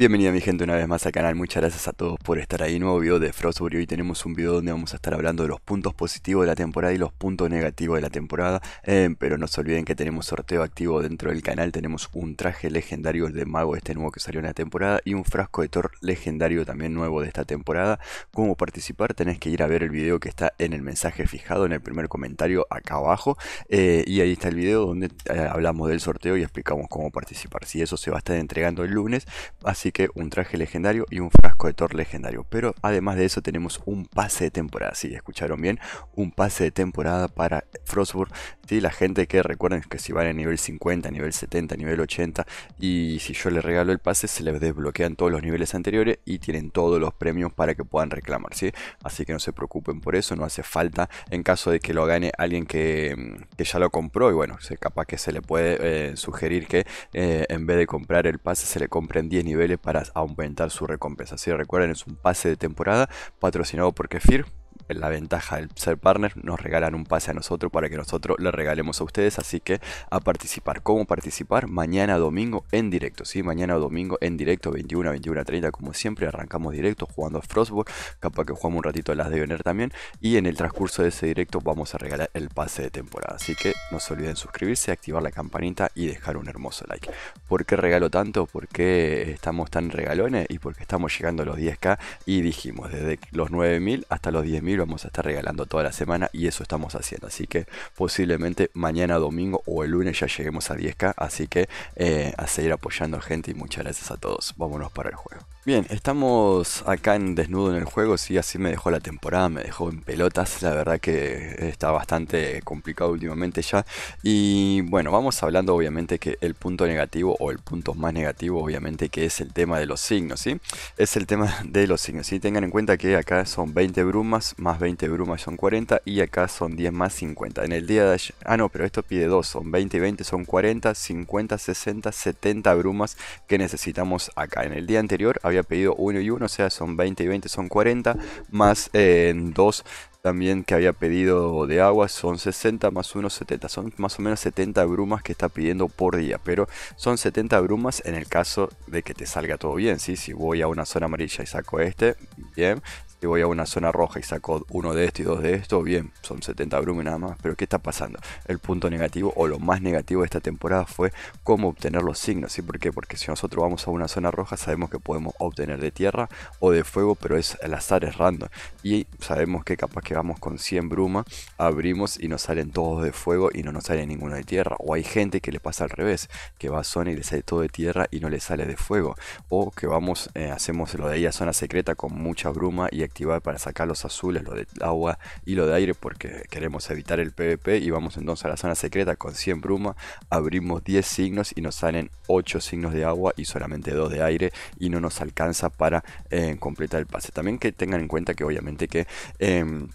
Bienvenida mi gente una vez más al canal, muchas gracias a todos por estar ahí, nuevo video de Frostbury, hoy tenemos un video donde vamos a estar hablando de los puntos positivos de la temporada y los puntos negativos de la temporada, eh, pero no se olviden que tenemos sorteo activo dentro del canal, tenemos un traje legendario de mago este nuevo que salió en la temporada y un frasco de Thor legendario también nuevo de esta temporada, cómo participar tenés que ir a ver el video que está en el mensaje fijado en el primer comentario acá abajo eh, y ahí está el video donde eh, hablamos del sorteo y explicamos cómo participar, si eso se va a estar entregando el lunes, así que un traje legendario y un frasco de Thor legendario. Pero además de eso tenemos un pase de temporada, si escucharon bien, un pase de temporada para Frostburg. si, La gente que recuerden que si van a nivel 50, nivel 70, nivel 80 y si yo les regalo el pase se les desbloquean todos los niveles anteriores y tienen todos los premios para que puedan reclamar. ¿sí? Así que no se preocupen por eso, no hace falta en caso de que lo gane alguien que, mm, ya lo compró y bueno, capaz que se le puede eh, sugerir que eh, en vez de comprar el pase se le compren 10 niveles para aumentar su recompensa. Si recuerden es un pase de temporada patrocinado por Kefir, la ventaja del ser partner, nos regalan un pase a nosotros para que nosotros le regalemos a ustedes. Así que a participar. ¿Cómo participar? Mañana domingo en directo, ¿sí? Mañana domingo en directo, 21 21 30, como siempre. Arrancamos directo jugando a Frostball. Capaz que jugamos un ratito a las de Vener también. Y en el transcurso de ese directo vamos a regalar el pase de temporada. Así que no se olviden suscribirse, activar la campanita y dejar un hermoso like. ¿Por qué regalo tanto? ¿Por qué estamos tan regalones? Y porque estamos llegando a los 10k y dijimos desde los 9000 hasta los 10.000 vamos a estar regalando toda la semana y eso estamos haciendo. Así que posiblemente mañana domingo o el lunes ya lleguemos a 10k. Así que eh, a seguir apoyando gente y muchas gracias a todos. Vámonos para el juego. Bien, estamos acá en Desnudo en el juego, si así me dejó la temporada, me dejó en pelotas, la verdad que está bastante complicado últimamente ya. Y bueno, vamos hablando obviamente que el punto negativo o el punto más negativo obviamente que es el tema de los signos, ¿sí? Es el tema de los signos, ¿sí? Tengan en cuenta que acá son 20 brumas, más 20 brumas son 40 y acá son 10 más 50. En el día de ah no, pero esto pide dos son 20 y 20 son 40, 50, 60, 70 brumas que necesitamos acá. En el día anterior había pedido 1 y 1, o sea, son 20 y 20 son 40, más en eh, dos también que había pedido de agua son 60 más 1, 70. Son más o menos 70 brumas que está pidiendo por día. Pero son 70 brumas en el caso de que te salga todo bien. ¿sí? Si voy a una zona amarilla y saco este, bien. Si voy a una zona roja y saco uno de esto y dos de esto, bien, son 70 brumes nada más. Pero ¿qué está pasando? El punto negativo o lo más negativo de esta temporada fue cómo obtener los signos. ¿sí? ¿Por qué? Porque si nosotros vamos a una zona roja sabemos que podemos obtener de tierra o de fuego, pero es el azar es random. Y sabemos que capaz que vamos con 100 brumas, abrimos y nos salen todos de fuego y no nos sale ninguno de tierra. O hay gente que le pasa al revés, que va a zona y le sale todo de tierra y no le sale de fuego. O que vamos, eh, hacemos lo de ahí zona secreta con mucha bruma y activar para sacar los azules, lo de agua y lo de aire porque queremos evitar el PvP y vamos entonces a la zona secreta con 100 bruma, abrimos 10 signos y nos salen 8 signos de agua y solamente 2 de aire y no nos alcanza para eh, completar el pase. También que tengan en cuenta que obviamente que... Em,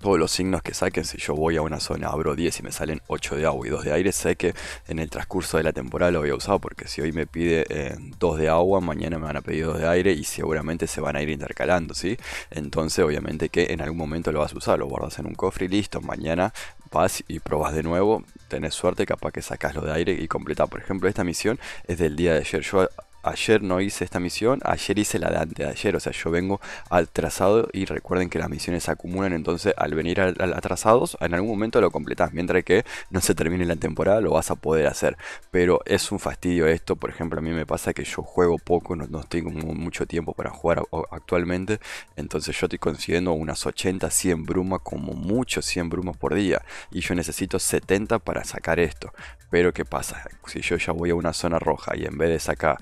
todos los signos que saquen, si yo voy a una zona, abro 10 y me salen 8 de agua y 2 de aire, sé que en el transcurso de la temporada lo había usado, porque si hoy me pide 2 eh, de agua, mañana me van a pedir 2 de aire y seguramente se van a ir intercalando, ¿sí? Entonces obviamente que en algún momento lo vas a usar, lo guardas en un cofre y listo, mañana vas y probas de nuevo, tenés suerte, capaz que sacas lo de aire y completa Por ejemplo, esta misión es del día de ayer, yo ayer no hice esta misión, ayer hice la de antes ayer, o sea, yo vengo atrasado y recuerden que las misiones se acumulan, entonces al venir atrasados, en algún momento lo completas mientras que no se termine la temporada lo vas a poder hacer, pero es un fastidio esto, por ejemplo, a mí me pasa que yo juego poco, no, no tengo mucho tiempo para jugar actualmente, entonces yo estoy consiguiendo unas 80, 100 brumas, como muchos 100 brumas por día, y yo necesito 70 para sacar esto, pero ¿qué pasa? Si yo ya voy a una zona roja y en vez de sacar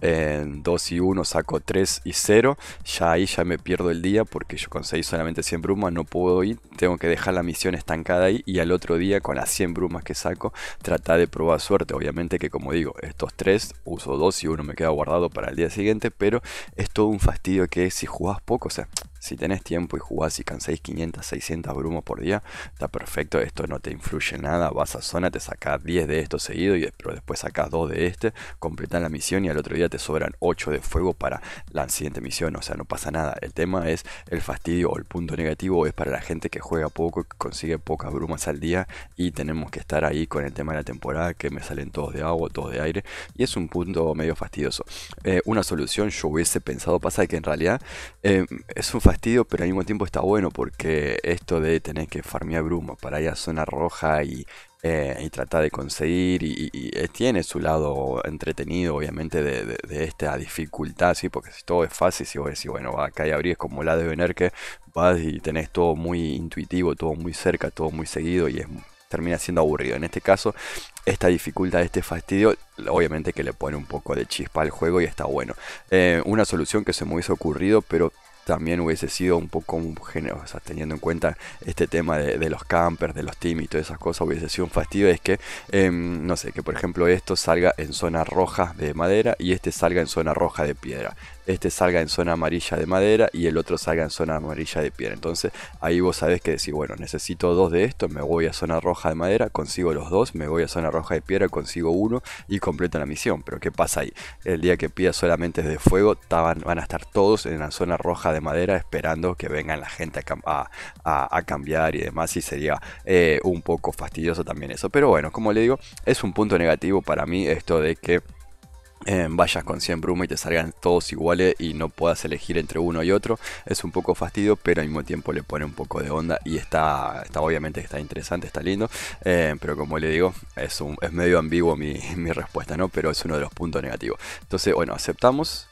en 2 y 1 saco 3 y 0, ya ahí ya me pierdo el día porque yo conseguí solamente 100 brumas, no puedo ir, tengo que dejar la misión estancada ahí y al otro día con las 100 brumas que saco tratar de probar suerte. Obviamente que como digo, estos 3 uso 2 y 1 me queda guardado para el día siguiente, pero es todo un fastidio que es si jugás poco, o sea, si tenés tiempo y jugás y canséis 500, 600 brumos por día, está perfecto, esto no te influye nada, vas a zona, te sacás 10 de estos seguido y pero después sacás 2 de este, completas la misión y al otro día te sobran 8 de fuego para la siguiente misión, o sea, no pasa nada. El tema es el fastidio o el punto negativo es para la gente que juega poco, que consigue pocas brumas al día y tenemos que estar ahí con el tema de la temporada, que me salen todos de agua, todos de aire, y es un punto medio fastidioso. Eh, una solución yo hubiese pensado, pasa que en realidad eh, es un fastidio pero al mismo tiempo está bueno porque esto de tener que farmear bruma para ir a zona roja y, eh, tratar de conseguir, y, eh, tiene su lado entretenido, obviamente, de, esta dificultad, ¿sí? porque si todo es fácil, si vos decís, bueno, acá y abrís como la de Venerque, que vas y tenés todo muy intuitivo, todo muy cerca, todo muy seguido, y es termina siendo aburrido. En este caso, esta dificultad, este fastidio, obviamente que le pone un poco de chispa al juego y está bueno. Eh, una solución que se me hubiese ocurrido, pero también hubiese sido un poco generosa, teniendo en cuenta este tema de, los campers, de los teams y todas esas cosas, hubiese sido un fastidio. Es que, em, no sé, que por ejemplo esto salga en zona roja de madera y este salga en zona roja de piedra este salga en zona amarilla de madera y el otro salga en zona amarilla de piedra. Entonces ahí vos sabés que decir bueno, necesito dos de estos, me voy a zona roja de madera, consigo los dos, me voy a zona roja de piedra, consigo uno y completo la misión. Pero ¿qué pasa ahí? El día que pida solamente de fuego, van a estar todos en la zona roja de madera esperando que vengan la gente a, cambiar y demás y sería eh, un poco fastidioso también eso. Pero bueno, como le digo, es un punto negativo para mí esto de que... Eh, vayas con 100 bruma y te salgan todos iguales y no puedas elegir entre uno y otro. Es un poco fastidio, pero al mismo tiempo le pone un poco de onda y está, está obviamente está interesante, está lindo. Eh, pero como le digo, es, es medio ambiguo mi, mi respuesta, ¿no? Pero es uno de los puntos negativos. Entonces, bueno, aceptamos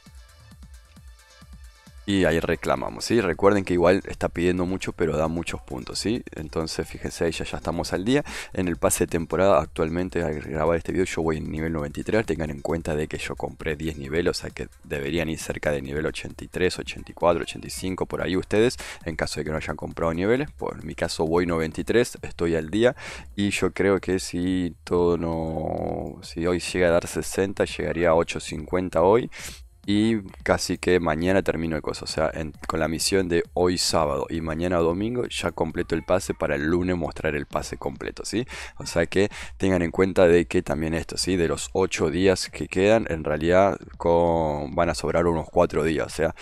y ahí reclamamos, ¿sí? Recuerden que igual está pidiendo mucho, pero da muchos puntos, ¿sí? Entonces, fíjense, ya, ya estamos al día. En el pase de temporada, actualmente, al grabar este video, yo voy en nivel 93. Tengan en cuenta de que yo compré 10 niveles, o sea que deberían ir cerca de nivel 83, 84, 85, por ahí ustedes. En caso de que no hayan comprado niveles, por mi caso voy 93, estoy al día. Y yo creo que si todo no... Si hoy llega a dar 60, llegaría a 8.50 hoy y casi que mañana termino de cosas. O sea, con la misión de hoy sábado y mañana domingo ya completo el pase para el lunes mostrar el pase completo, ¿sí? O sea que tengan en cuenta de que también esto, ¿sí? De los 8 días que quedan, en realidad van a sobrar unos 4 días. O sea,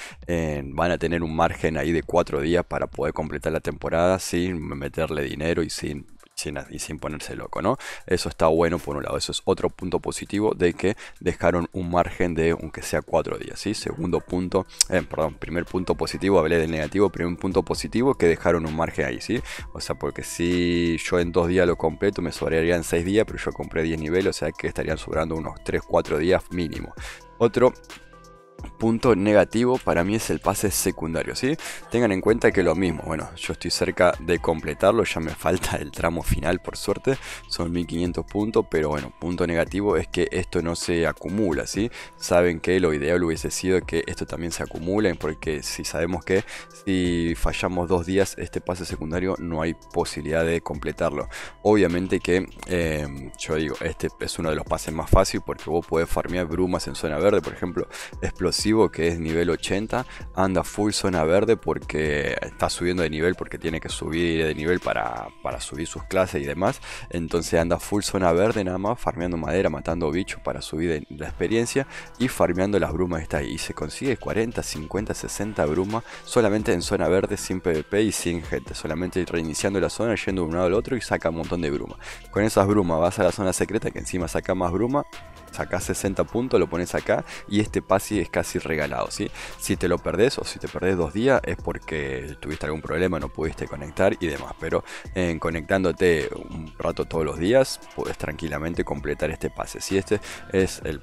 van a tener un margen ahí de 4 días para poder completar la temporada sin meterle dinero y sin sin, sin ponerse loco, ¿no? Eso está bueno por un lado, eso es otro punto positivo de que dejaron un margen de aunque sea cuatro días, ¿sí? Segundo punto, eh, perdón, primer punto positivo, hablé del negativo, primer punto positivo que dejaron un margen ahí, ¿sí? O sea, porque si yo en dos días lo completo, me en seis días, pero yo compré 10 niveles, o sea que estarían sobrando unos 3-4 días mínimo. Otro punto negativo para mí es el pase secundario, ¿sí? Tengan en cuenta que lo mismo, bueno, yo estoy cerca de completarlo, ya me falta el tramo final por suerte, son 1500 puntos, pero bueno, punto negativo es que esto no se acumula, ¿sí? Saben que lo ideal hubiese sido que esto también se acumule, porque si sabemos que si fallamos dos días este pase secundario no hay posibilidad de completarlo. Obviamente que, em, yo digo, este es uno de los pases más fácil porque vos puedes farmear brumas en zona verde, por ejemplo, explotar que es nivel 80, anda full zona verde porque está subiendo de nivel, porque tiene que subir de nivel para, para subir sus clases y demás. Entonces anda full zona verde nada más, farmeando madera, matando bichos para subir la experiencia y farmeando las brumas está ahí. Y se consigue 40, 50, 60 brumas solamente en zona verde, sin PvP y sin gente. Solamente reiniciando la zona, yendo de un lado al otro y saca un montón de bruma. Con esas brumas vas a la zona secreta que encima saca más bruma sacás 60 puntos, lo pones acá y este pase es casi regalado, ¿sí? Si te lo perdés o si te perdés dos días es porque tuviste algún problema, no pudiste conectar y demás, pero conectándote un rato todos los días, puedes tranquilamente completar este pase. Si este es el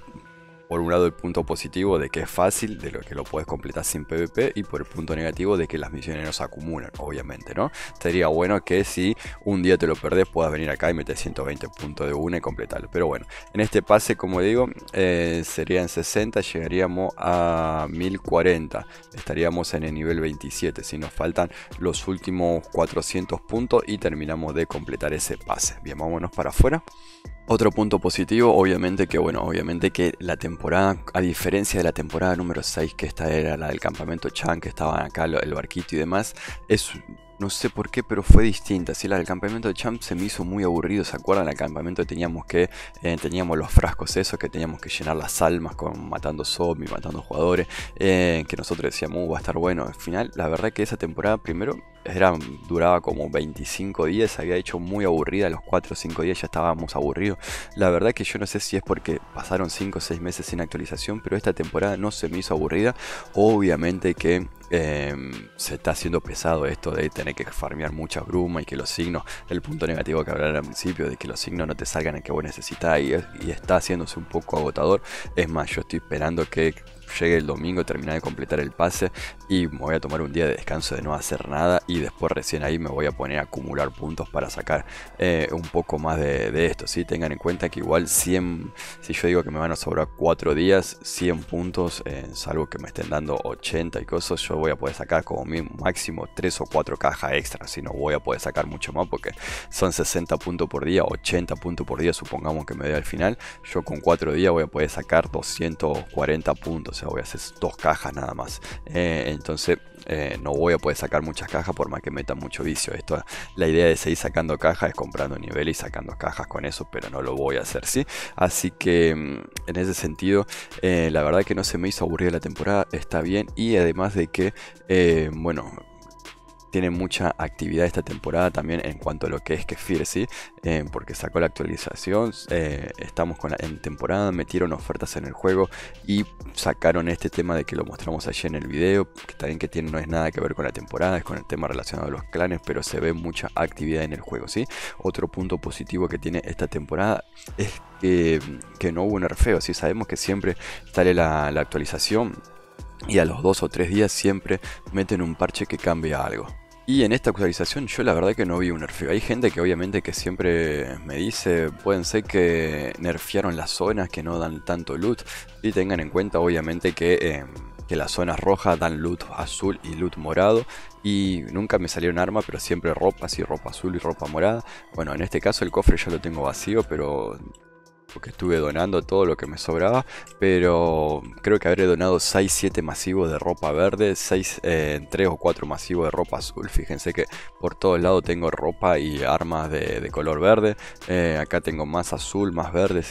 por un lado el punto positivo de que es fácil, de lo que lo puedes completar sin PvP, y por el punto negativo de que las misiones no se acumulan, obviamente, ¿no? Sería bueno que si un día te lo perdés puedas venir acá y meter 120 puntos de una y completarlo. Pero bueno, en este pase, como digo, eh, serían 60, llegaríamos a 1040, estaríamos en el nivel 27, si nos faltan los últimos 400 puntos y terminamos de completar ese pase. Bien, vámonos para afuera. Otro punto positivo, obviamente que bueno, obviamente que la temporada, a diferencia de la temporada número 6, que esta era la del campamento Chan, que estaban acá el barquito y demás, es no sé por qué, pero fue distinta. Si la del campamento de Champ se me hizo muy aburrido. ¿Se acuerdan? el campamento teníamos que eh, teníamos los frascos esos que teníamos que llenar las almas con matando zombies, matando jugadores. Eh, que nosotros decíamos, uh, va a estar bueno. Al final, la verdad que esa temporada, primero, era, duraba como 25 días. Se había hecho muy aburrida. los 4 o 5 días ya estábamos aburridos. La verdad que yo no sé si es porque pasaron 5 o 6 meses sin actualización, pero esta temporada no se me hizo aburrida. Obviamente que Em, se está haciendo pesado esto de tener que farmear mucha bruma y que los signos, el punto negativo que hablaba al principio, de que los signos no te salgan en que vos necesitas y está haciéndose un poco agotador. Es más, yo estoy esperando que llegue el domingo, terminé de completar el pase y me voy a tomar un día de descanso de no hacer nada y después recién ahí me voy a poner a acumular puntos para sacar eh, un poco más de, esto. Si Tengan en cuenta que igual 100, si yo digo que me van a sobrar 4 días, 100 puntos, salvo que me estén dando 80 y cosas, yo voy a poder sacar como mínimo máximo 3 o 4 cajas extra, si no voy a poder sacar mucho más porque son 60 puntos por día, 80 puntos por día, supongamos que me dé al final, yo con 4 días voy a poder sacar 240 puntos sea, voy a hacer dos cajas nada más. Eh, entonces, eh, no voy a poder sacar muchas cajas por más que meta mucho vicio. Esto, la idea de seguir sacando cajas es comprando nivel y sacando cajas con eso, pero no lo voy a hacer, ¿sí? Así que mm, en ese sentido, eh, la verdad que no se me hizo aburrir la temporada, está bien. Y además de que, bueno, tiene mucha actividad esta temporada también en cuanto a lo que es Kefir, ¿sí? Eh, porque sacó la actualización, eh, estamos con en temporada, metieron ofertas en el juego y sacaron este tema de que lo mostramos ayer en el video, que también que tiene, no es nada que ver con la temporada, es con el tema relacionado a los clanes, pero se ve mucha actividad en el juego, ¿sí? Otro punto positivo que tiene esta temporada es que, no hubo un nerfeo, ¿sí? Sabemos que siempre sale la, la actualización y a los dos o tres días siempre meten un parche que cambia algo. Y en esta actualización yo la verdad que no vi un nerfeo. Hay gente que obviamente que siempre me dice, pueden ser que nerfearon las zonas que no dan tanto loot. Y tengan en cuenta obviamente que, em, las zonas rojas dan loot azul y loot morado. Y nunca me salió un arma, pero siempre ropa, así ropa azul y ropa morada. Bueno, en este caso el cofre ya lo tengo vacío, pero porque estuve donando todo lo que me sobraba, pero creo que habré donado 6, 7 masivos de ropa verde, 6, 3 eh, o 4 masivos de ropa azul. Fíjense que por todos lados tengo ropa y armas de, color verde. Eh, acá tengo más azul, más verde,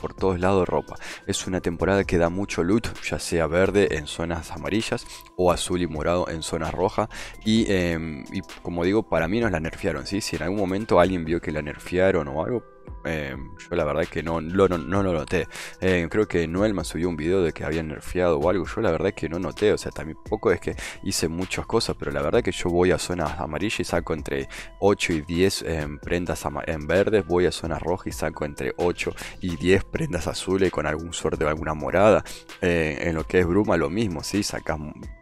por todos lados ropa. Es una temporada que da mucho loot, ya sea verde en zonas amarillas o azul y morado en zonas rojas. Y, em, como digo, para mí nos la nerfearon, ¿sí? Si en algún momento alguien vio que la nerfearon o algo, eh, yo la verdad que no, lo, no, no, noté. Eh, creo que Noelma subió un video de que había nerfeado o algo. Yo la verdad que no noté. O sea, tampoco es que hice muchas cosas, pero la verdad que yo voy a zonas amarillas y saco entre 8 y 10 em, prendas en verdes. Voy a zonas rojas y saco entre 8 y 10 prendas azules con algún suerte o alguna morada. Eh, en lo que es bruma lo mismo, si Sacas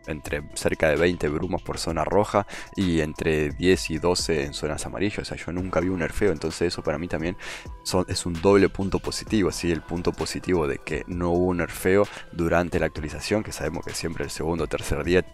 entre cerca de 20 brumas por zona roja y entre 10 y 12 en zonas amarillas. O sea, yo nunca vi un nerfeo, entonces eso para mí también es un doble punto positivo, así el punto positivo de que no hubo un nerfeo durante la actualización, que sabemos que siempre el segundo o tercer día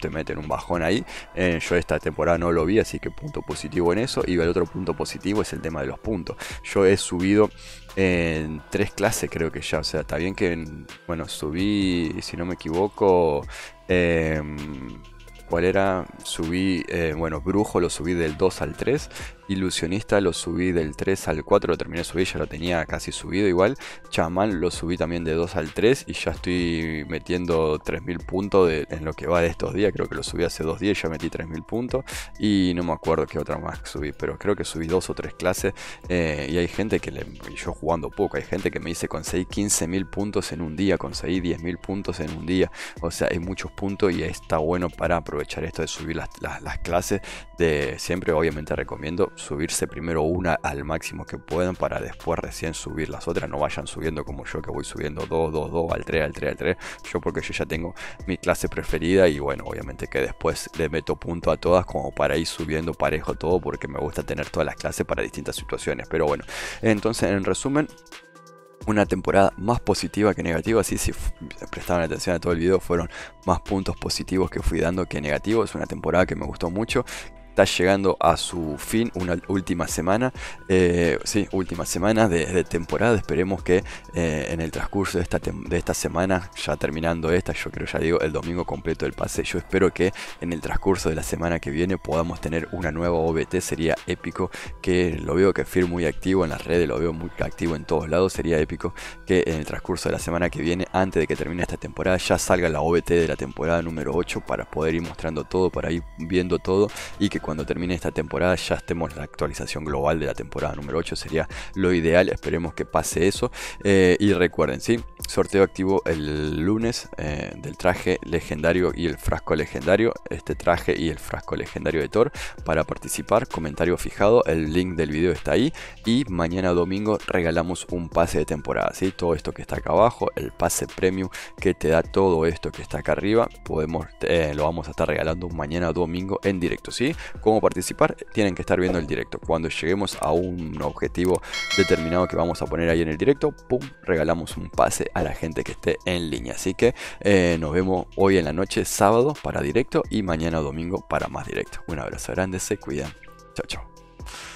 te meten un bajón ahí. Eh, yo esta temporada no lo vi, así que punto positivo en eso. Y el otro punto positivo es el tema de los puntos. Yo he subido en tres clases, creo que ya. O sea, está bien que, bueno, subí, si no me equivoco, em, ¿Cuál era? Subí, eh, bueno, Brujo lo subí del 2 al 3. Ilusionista lo subí del 3 al 4, lo terminé de subir, ya lo tenía casi subido igual. Chamán lo subí también de 2 al 3 y ya estoy metiendo 3000 puntos de, en lo que va de estos días. Creo que lo subí hace dos días, ya metí 3000 puntos y no me acuerdo qué otra más subí, pero creo que subí dos o tres clases eh, y hay gente que le, yo jugando poco, hay gente que me dice conseguí 15.000 puntos en un día, conseguí 10.000 puntos en un día. O sea, hay muchos puntos y está bueno para aprovechar esto de subir las clases. De, siempre obviamente recomiendo subirse primero una al máximo que puedan para después recién subir las otras. No vayan subiendo como yo que voy subiendo 2, 2, 2, al 3, al 3, al 3. Yo porque yo ya tengo mi clase preferida y bueno, obviamente que después le meto punto a todas como para ir subiendo parejo todo porque me gusta tener todas las clases para distintas situaciones. Pero bueno, entonces en resumen una temporada más positiva que negativa. Así, si prestaban atención a todo el video, fueron más puntos positivos que fui dando que negativos. es Una temporada que me gustó mucho, está llegando a su fin, una última semana, eh, sí, última semana de, temporada, esperemos que eh, en el transcurso de esta, de esta semana, ya terminando esta, yo creo ya digo, el domingo completo del pase, yo espero que en el transcurso de la semana que viene podamos tener una nueva OBT, sería épico, que lo veo que Fir muy activo en las redes, lo veo muy activo en todos lados, sería épico que en el transcurso de la semana que viene, antes de que termine esta temporada, ya salga la OBT de la temporada número 8 para poder ir mostrando todo, para ir viendo todo y que cuando termine esta temporada ya estemos la actualización global de la temporada número 8. Sería lo ideal, esperemos que pase eso. Eh, y recuerden, sí, sorteo activo el lunes eh, del traje legendario y el frasco legendario. Este traje y el frasco legendario de Thor. Para participar, comentario fijado, el link del video está ahí. Y mañana domingo regalamos un pase de temporada. ¿sí? Todo esto que está acá abajo, el pase premium que te da todo esto que está acá arriba. Podemos, eh, lo vamos a estar regalando mañana domingo en directo. ¿sí? ¿Cómo participar? Tienen que estar viendo el directo. Cuando lleguemos a un objetivo determinado que vamos a poner ahí en el directo, ¡pum! regalamos un pase a la gente que esté en línea. Así que eh, nos vemos hoy en la noche, sábado para directo y mañana domingo para más directo. Un abrazo grande, se cuidan. Chao, chao.